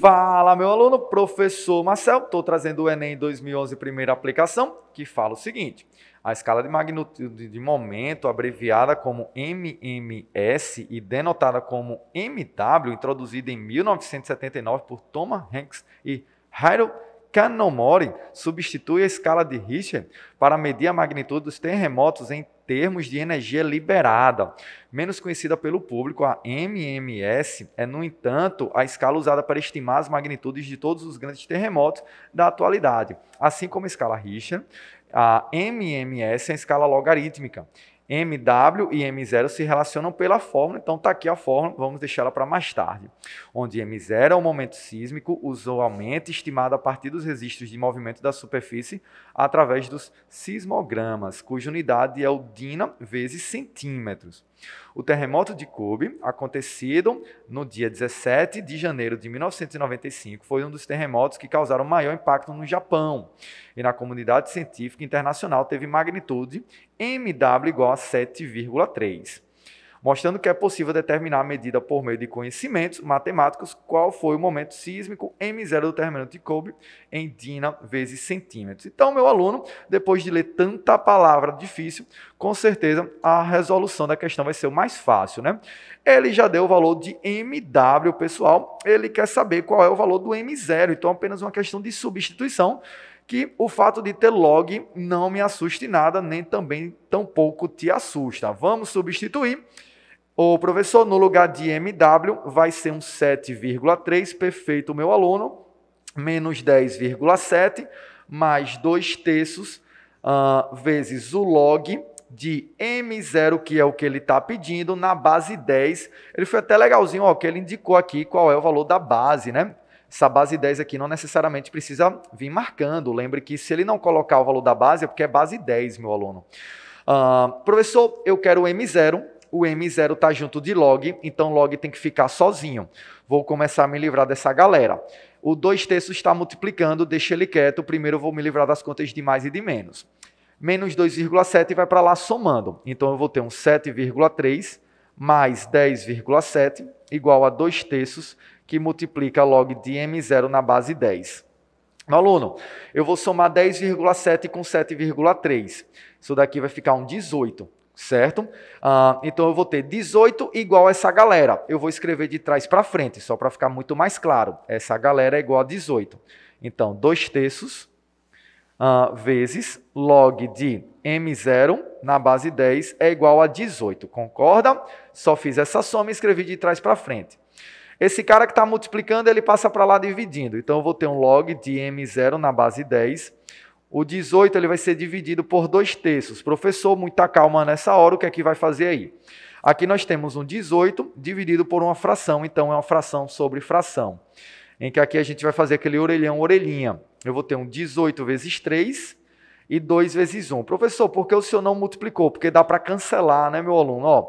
Fala, meu aluno, professor Marcel. Estou trazendo o Enem 2011, primeira aplicação, que fala o seguinte: a escala de magnitude de momento, abreviada como MMS e denotada como MW, introduzida em 1979 por Thomas Hanks e Harold Kanomori substitui a escala de Richter para medir a magnitude dos terremotos em termos de energia liberada. Menos conhecida pelo público, a MMS é, no entanto, a escala usada para estimar as magnitudes de todos os grandes terremotos da atualidade. Assim como a escala Richter, a MMS é a escala logarítmica MW e M0 se relacionam pela fórmula, então está aqui a fórmula, vamos deixá-la para mais tarde. Onde M0 é o momento sísmico, usualmente estimado a partir dos registros de movimento da superfície através dos sismogramas, cuja unidade é o DINA vezes centímetros. O terremoto de Kobe, acontecido no dia 17 de janeiro de 1995, foi um dos terremotos que causaram maior impacto no Japão e na comunidade científica internacional teve magnitude MW igual a 7,3 mostrando que é possível determinar a medida por meio de conhecimentos matemáticos qual foi o momento sísmico M0 do terremoto de Kobe em Dina vezes centímetros. Então, meu aluno, depois de ler tanta palavra difícil, com certeza a resolução da questão vai ser o mais fácil, né? Ele já deu o valor de MW, pessoal, ele quer saber qual é o valor do M0, então apenas uma questão de substituição que o fato de ter log não me assuste nada, nem também tampouco te assusta. Vamos substituir o professor, no lugar de MW, vai ser um 7,3, perfeito, meu aluno, menos 10,7, mais 2 terços, uh, vezes o log de M0, que é o que ele está pedindo, na base 10. Ele foi até legalzinho, ó, que ele indicou aqui qual é o valor da base, né? Essa base 10 aqui não necessariamente precisa vir marcando. Lembre que se ele não colocar o valor da base, é porque é base 10, meu aluno. Uh, professor, eu quero M0 o M0 está junto de log, então log tem que ficar sozinho. Vou começar a me livrar dessa galera. O 2 terços está multiplicando, deixa ele quieto. Primeiro eu vou me livrar das contas de mais e de menos. Menos 2,7 vai para lá somando. Então eu vou ter um 7,3 mais 10,7 igual a 2 terços, que multiplica log de M0 na base 10. Meu aluno, eu vou somar 10,7 com 7,3. Isso daqui vai ficar um 18 certo? Ah, então eu vou ter 18 igual a essa galera. Eu vou escrever de trás para frente, só para ficar muito mais claro. Essa galera é igual a 18. Então, 2 terços ah, vezes log de M0 na base 10 é igual a 18, concorda? Só fiz essa soma e escrevi de trás para frente. Esse cara que está multiplicando, ele passa para lá dividindo. Então, eu vou ter um log de M0 na base 10 o 18 ele vai ser dividido por dois terços. Professor, muita calma nessa hora, o que é que vai fazer aí? Aqui nós temos um 18 dividido por uma fração, então é uma fração sobre fração. Em que aqui a gente vai fazer aquele orelhão, orelhinha. Eu vou ter um 18 vezes 3 e 2 vezes 1. Professor, por que o senhor não multiplicou? Porque dá para cancelar, né, meu aluno? Ó,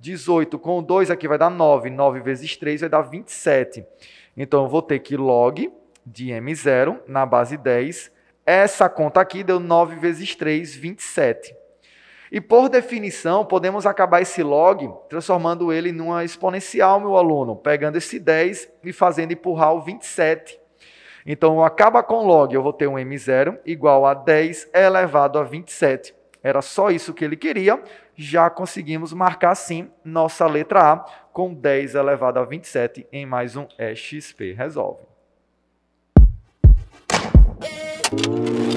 18 com 2 aqui vai dar 9. 9 vezes 3 vai dar 27. Então eu vou ter que log de M0 na base 10 essa conta aqui deu 9 vezes 3, 27. E por definição, podemos acabar esse log transformando ele numa exponencial, meu aluno, pegando esse 10 e fazendo empurrar o 27. Então, acaba com log, eu vou ter um M0 igual a 10 elevado a 27. Era só isso que ele queria, já conseguimos marcar assim nossa letra A com 10 elevado a 27 em mais um EXP Resolve. Thank you.